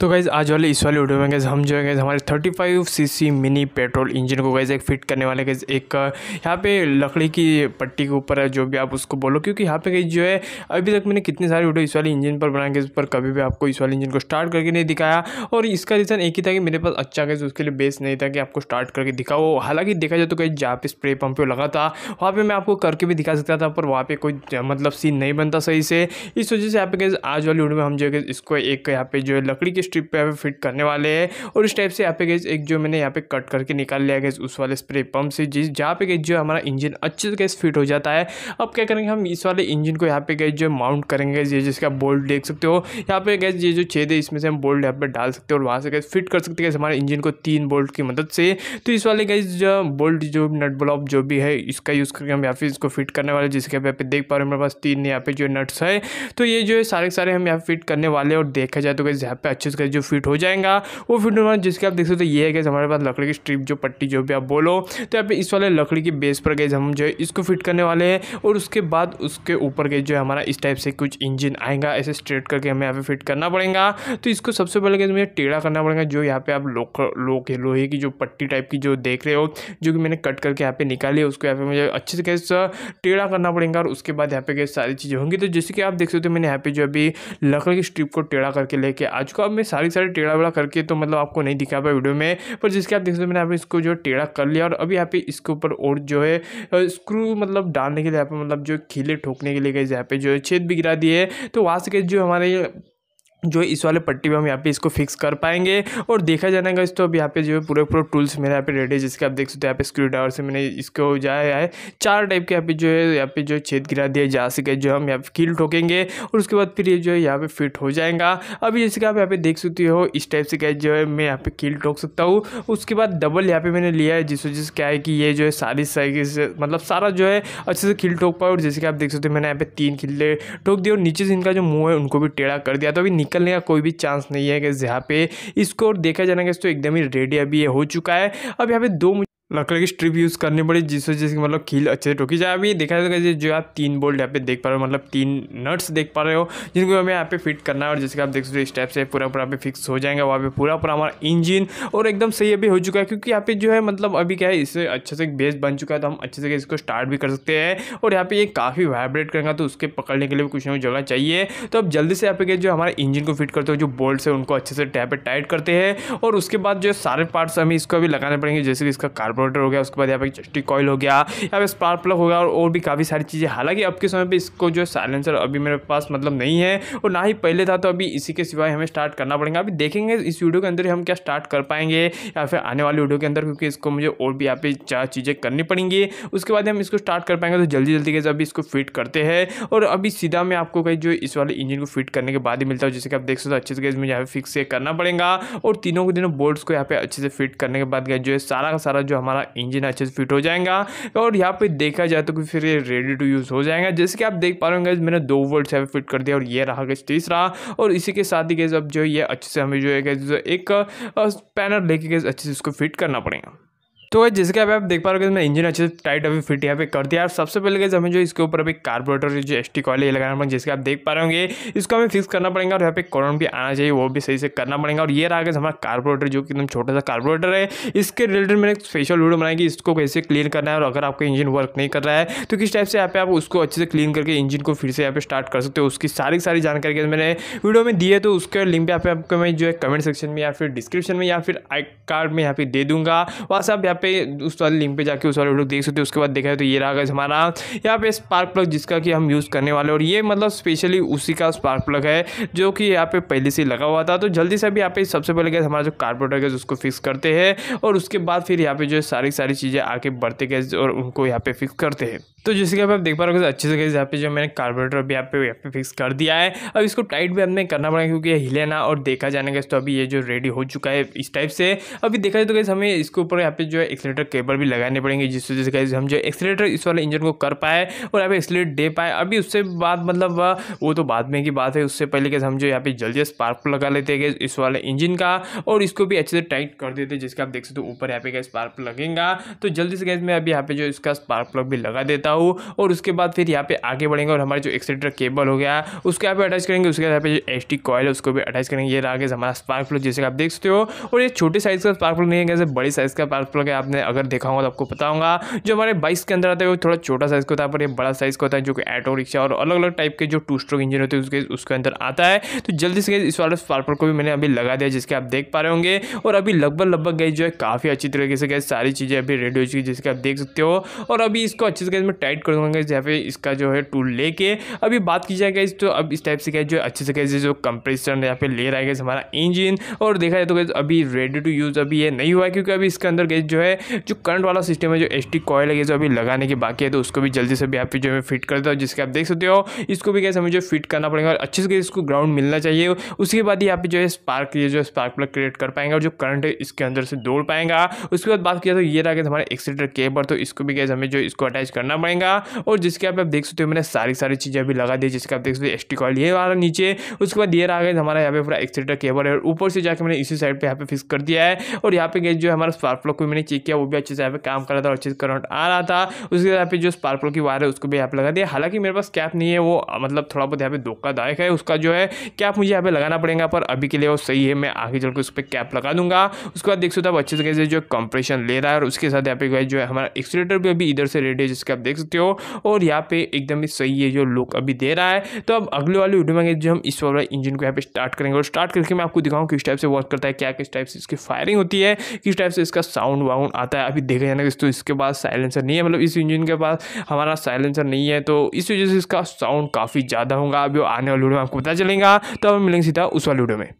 तो गाइज़ आज वाले इस वाले वीडियो में गैस हम जो है गैस हमारे 35 सी मिनी पेट्रोल इंजन को गैस एक फिट करने वाले गैस एक यहाँ पे लकड़ी की पट्टी के ऊपर है जो भी आप उसको बोलो क्योंकि यहाँ पे गई जो है अभी तक मैंने कितने सारे वीडियो इस वाले इंजन पर बनाए गए पर कभी भी आपको इस वाले इंजन को स्टार्ट करके नहीं दिखाया और इसका रीज़न एक ही था कि मेरे पास अच्छा गैस उसके लिए बेस नहीं था कि आपको स्टार्ट करके दिखाओ हालांकि देखा जाए तो कहीं जहाँ पे स्प्रे पंप लगा था वहाँ पर मैं आपको करके भी दिखा सकता था पर वहाँ पर कोई मतलब सीन नहीं बनता सही से इस वजह से यहाँ पे गए आज वाली वीडियो में हम जो है इसको एक यहाँ पे जो है लकड़ी के स्ट्रिप पे यहाँ पे फिट करने वाले हैं और इस टाइप से यहाँ पे गए एक जो मैंने यहाँ पे कट करके निकाल लिया गया उस वाले स्प्रे पंप से जिस जहाँ पे गए जो हमारा इंजन अच्छे से गैस फिट हो जाता है अब क्या करेंगे हम इस वाले इंजन को यहाँ पे गए जो माउंट करेंगे ये जिसके आप बोल्ट देख सकते हो यहाँ पे गैस ये जो छेद है इसमें से हम बोल्ट यहाँ पर डाल सकते हो और वहाँ से गैस फिट कर सकते हैं हमारे इंजन को तीन बोल्ट की मदद से तो इस वाले गैस जो बोल्ट जो नट ब्लॉक जो भी है इसका यूज़ करके हम यहाँ पे इसको फिट करने वाले जिसके यहाँ पे देख पा रहे हो मेरे पास तीन यहाँ पे जो नट्स है तो ये जो है सारे सारे हम यहाँ फिट करने वाले और देखा जाए तो गैस यहाँ पे अच्छे से इसका जो फिट हो जाएगा वो फिट होना जिसके आप देख सकते हो ये है हमारे पास लकड़ी की स्ट्रिप जो पट्टी जो भी आप बोलो तो यहाँ पे इस वाले लकड़ी के बेस पर गए हम जो है इसको फिट करने वाले हैं और उसके बाद उसके ऊपर गए जो है हमारा इस टाइप से कुछ इंजन आएगा ऐसे स्ट्रेट करके हमें यहाँ पे फिट करना पड़ेगा तो इसको सबसे पहले गए हमें टेढ़ा करना पड़ेगा जो यहाँ पे आप लोक के लोहे की जो पट्टी टाइप की जो देख रहे हो जो कि मैंने कट करके यहाँ पे निकाली उसको यहाँ पे मुझे अच्छे से कैसे टेढ़ा करना पड़ेगा और उसके बाद यहाँ पे गैस सारी चीज़ें होंगी तो जैसे कि आप देख सकते हो मैंने यहाँ पे जो अभी लकड़ी की स्ट्रिप को टेढ़ा करके लेके आज को अब मैं सारी सारी टेढ़ा वेढ़ा करके तो मतलब आपको नहीं दिखा पाया वीडियो में पर जिसके आप देख सकते हो मैंने आप इसको जो टेढ़ा कर लिया और अभी यहाँ पे इसके ऊपर और जो है स्क्रू मतलब डालने के लिए यहाँ पे मतलब जो खिले ठोकने के लिए गए यहाँ पे जो है छेद भी गिरा दिए तो वहाँ से जो हमारे जो इस वाले पट्टी पे हम यहाँ पे इसको फिक्स कर पाएंगे और देखा जाएगा इस तो अब यहाँ पे जो है पूरे पूरे टूल्स मेरे यहाँ पे रेडी है जिसके आप देख सकते हो यहाँ पे स्क्रू ड्राइवर से मैंने इसको जाया है चार टाइप के यहाँ पे जो है यहाँ पे जो छेद गिरा दिया जा सके जो हम यहाँ पे कील ठोकेंगे और उसके बाद फिर ये जो है यहाँ पे फिट हो जाएगा अभी जैसे कि आप यहाँ पे देख सकते हो इस टाइप से क्या जो है मैं यहाँ पे कील ठोक सकता हूँ उसके बाद डबल यहाँ पे मैंने लिया है जिस वजह से क्या है कि ये जो है सारी साइज से मतलब सारा जो है अच्छे से कील ठोक पाए और जैसे कि आप देख सकते हो मैंने यहाँ पे तीन किले ठोक दिए और नीचे से इनका जो मुँह है उनको भी टेढ़ा कर दिया तो अभी निकलने का कोई भी चांस नहीं है कि यहाँ पे स्कोर देखा जाना तो एकदम ही रेडी अभी ये हो चुका है अब यहाँ पे दो लकड़ी की स्ट्रिप यूज़ करनी पड़ी जिस वजह से मतलब खील अच्छे से टोकी जाए अभी देखा जाएगा तो जो आप तीन बोल्ट यहाँ पे देख पा रहे हो मतलब तीन नट्स देख पा रहे हो जिनको हमें यहाँ पे फिट करना है और जैसे कि आप देख सकते हो इस टाइप से पूरा पूरा पे फिक्स हो जाएगा वहाँ पे पूरा पूरा हमारा इंजन और एकदम सही अभी हो चुका है क्योंकि यहाँ पे जो है मतलब अभी क्या है इससे अच्छे से बेस बन चुका है तो हम अच्छे से इसको स्टार्ट भी कर सकते हैं और यहाँ पे ये काफ़ी वाइब्रेट करेंगे तो उसके पकड़ने के लिए भी कुछ ना कुछ जगह चाहिए तो अब जल्दी से यहाँ पे जो हमारे इंजन को फिट करते हो जो बोल्ट है उनको अच्छे से टैपे टाइट करते हैं और उसके बाद जो सारे पार्ट्स हमें इसको अभी लगाने पड़ेंगे जैसे कि इसका कार्बन कार्पोरेटर हो गया उसके बाद यहाँ पर जस्टिक कॉयल हो गया यहाँ पे स्पार्क प्लग हो गया और, और भी काफ़ी सारी चीज़ें हालांकि अब के समय पर इसको जो साइलेंसर अभी मेरे पास मतलब नहीं है और ना ही पहले था तो अभी इसी के सिवाय हमें स्टार्ट करना पड़ेगा अभी देखेंगे इस वीडियो के अंदर हम क्या स्टार्ट कर पाएंगे या फिर आने वाली वीडियो के अंदर क्योंकि इसको मुझे और भी यहाँ पे चार चीज़ें करनी पड़ेंगी उसके बाद हम इसको स्टार्ट कर पाएंगे तो जल्दी जल्दी के अभी इसको फिट करते हैं और अभी सीधा मैं आपको कहीं जो इस वाले इंजन को फिट करने के बाद ही मिलता है जैसे कि आप देख सकते हो अच्छे से मुझे यहाँ पे फिक्स करना पड़ेगा और तीनों के तीनों बोल्ट्स को यहाँ पे अच्छे से फिट करने के बाद जो है सारा का सारा जो हमारा हमारा इंजन अच्छे से फिट हो जाएगा और यहाँ पे देखा जाए तो फिर ये रेडी टू यूज़ हो जाएगा जैसे कि आप देख पा रहे होंगे मैंने दो वर्ल्ड से फिट कर दिया और ये रहा गैस तीसरा और इसी के साथ ही गैस अब जो ये अच्छे से हमें जो है एक पैनल लेके गए अच्छे से इसको फिट करना पड़ेगा तो जैसे कि आप देख पा रहे हो मैं इंजन अच्छे से टाइट अभी फिट यहाँ पे कर दिया और सबसे पहले गए हमें जो इसके ऊपर अभी कार्बोरेटर जो एस टी कॉल लगाना पड़ेगा जैसे आप देख पा रहे होंगे इसको हमें फिक्स करना पड़ेगा और यहाँ पे कॉर्न भी आना चाहिए वो भी सही से करना पड़ेगा और ये रहा गया हमारा कार्बोरेटर जो कि एकदम छोटा सा कार्बोरेटर है इसके रिलेटेड मैंने स्पेशल वीडियो बनाया कि इसको कैसे क्लीन करना है और अगर आपका इंजन वर्क नहीं कर रहा है तो किस टाइप से यहाँ पे आप उसको अच्छे से क्लीन करके इंजन को फिर से यहाँ पे स्टार्ट कर सकते हो उसकी सारी सारी जानकारी मैंने वीडियो में दी है तो उसके लिंक भी यहाँ आपको मैं जो है कमेंट सेक्शन में या फिर डिस्क्रिप्शन में या फिर आई कार्ड में यहाँ पे दे दूंगा वहाँ से आप यहाँ पे उस वाले लिंक पे जाके उस वाले वीडियो देख सकते हो उसके बाद देखा है तो ये रहा हमारा यहाँ पे स्पार्क प्लग जिसका कि हम यूज़ करने वाले और ये मतलब स्पेशली उसी का स्पार्क प्लग है जो कि यहाँ पे पहले से लगा हुआ था तो जल्दी से अभी यहाँ पे सबसे पहले गैस हमारा जो कार्पोरेटर गैस उसको फिक्स करते हैं और उसके बाद फिर यहाँ पे जो है सारी सारी चीज़ें आके बढ़ते गए और उनको यहाँ पे फिक्स करते हैं तो जैसे कि आप देख पा रहे हो अच्छे से कैसे यहाँ पे जो मैंने कार्बोरेटर भी यहाँ पे यहाँ पे फिक्स कर दिया है अब इसको टाइट भी हमें करना पड़ेगा क्योंकि ये हिले ना और देखा जाने का तो अभी ये जो रेडी हो चुका है इस टाइप से अभी देखा जाए तो कैसे हमें इसके ऊपर यहाँ पे जो है एक्सलेटर केबल भी लगाने पड़ेंगे जिस वजह से कैसे हम जो एक्सलेटर इस वाले इंजन को कर पाए और यहाँ पे एक्सलेट दे पाए अभी उससे बाद मतलब वो तो बाद में की बात है उससे पहले कैसे हम जो यहाँ पे जल्दी स्पार्क लगा लेते हैं इस वाले इंजन का और इसको भी अच्छे से टाइट कर देते जिसके जिसका आप देख सकते हो ऊपर यहाँ पे क्या स्पार्क लगेगा तो जल्दी से कैसे मैं अभी यहाँ पे जो इसका स्पार्क प्लग भी लगा देता करता हूँ और उसके बाद फिर यहाँ पे आगे बढ़ेंगे और हमारे जो एक्सीटर केबल हो गया उसके यहाँ पे अटैच करेंगे उसके यहाँ पे जो एच टी कॉयल है उसको भी अटैच करेंगे ये आगे हमारा स्पार्क प्लग जैसे आप देख सकते हो और ये छोटे साइज़ का स्पार्क प्लग नहीं है कैसे बड़े साइज़ का स्पार्क प्लग है आपने अगर देखा होगा तो आपको पता होगा जो हमारे बाइक के अंदर आता है वो थोड़ा छोटा साइज़ का होता है पर ये बड़ा साइज़ का होता है जो कि ऑटो रिक्शा और अलग अलग टाइप के जो टू स्ट्रोक इंजन होते हैं उसके उसके अंदर आता है तो जल्दी से इस वाले स्पार्क प्लग को भी मैंने अभी लगा दिया जिसके आप देख पा रहे होंगे और अभी लगभग लगभग गए जो है काफ़ी अच्छी तरीके से गए सारी चीज़ें अभी रेडी हो चुकी जिसके आप देख सकते हो और अभी इसको अच्छे से टाइट कर दूँगा जहाँ पे इसका जो है टूल लेके अभी बात की जाएगा इस तो अब इस टाइप से क्या जो अच्छे से कैसे जो कंप्रेशन यहाँ पे ले रहा है हमारा इंजन और देखा जाए तो कैसे अभी रेडी टू यूज़ अभी ये नहीं हुआ है क्योंकि अभी इसके अंदर गैस जो है जो करंट वाला सिस्टम है जो एस टी कॉयल है जो अभी लगाने की बाकी है तो उसको भी जल्दी से भी आप जो है फिट कर देता हूँ जिसके आप देख सकते हो इसको भी कैसे हमें जो फिट करना पड़ेगा और अच्छे से इसको ग्राउंड मिलना चाहिए उसके बाद यहाँ आप जो है स्पार्क ये जो स्पार्क प्लग क्रिएट कर पाएंगे और जो करंट है इसके अंदर से दौड़ पाएगा उसके बाद बात किया तो ये रहा कि हमारे एक्सीटर केबर तो इसको भी कैसे हमें जो इसको अटैच करना पड़ेगा आएगा और जिसके आप देख सकते हो मैंने सारी सारी चीज़ें अभी लगा दी जिसके आप देख सकते हो एस टी कॉल ये वाला नीचे उसके बाद ये रहा गया हमारा यहाँ पे पूरा एक्सीटर केबल है और ऊपर से जाकर मैंने इसी साइड पर यहाँ पे फिक्स कर दिया है और यहाँ पे गए जो हमारा स्पार्क प्लग को मैंने चेक किया वो भी अच्छे से यहाँ पे काम कर रहा था अच्छे से करंट आ रहा था उसके यहाँ पे जो स्पार्क प्लग की वायर है उसको भी यहाँ पे लगा दिया हालांकि मेरे पास कैप नहीं है वो मतलब थोड़ा बहुत यहाँ पे धोखादायक है उसका जो है कैप मुझे यहाँ पे लगाना पड़ेगा पर अभी के लिए वो सही है मैं आगे चल उस पर कैप लगा दूंगा उसके बाद देख सकते हो अच्छे से जो कंप्रेशन ले रहा है और उसके साथ यहाँ पे जो है हमारा एक्सीटर भी अभी इधर से रेडी है जिसके आप देख सकते हो और यहाँ पे एकदम ही सही है जो लुक अभी दे रहा है तो अब अगले वाले वीडियो में जो हम इस वाला इंजन को यहाँ पे स्टार्ट करेंगे और स्टार्ट करके मैं आपको दिखाऊँ किस टाइप से वर्क करता है क्या किस टाइप से इसकी फायरिंग होती है किस टाइप से इसका साउंड वाउंड आता है अभी देखा जाना तो इसके पास साइलेंसर नहीं है मतलब इस इंजन के पास हमारा साइलेंसर नहीं है तो इस वजह से इसका साउंड काफ़ी ज़्यादा होगा अभी आने वाले वीडियो में आपको पता चलेगा तो अब मिलेंगे सीधा उस वाले वीडियो में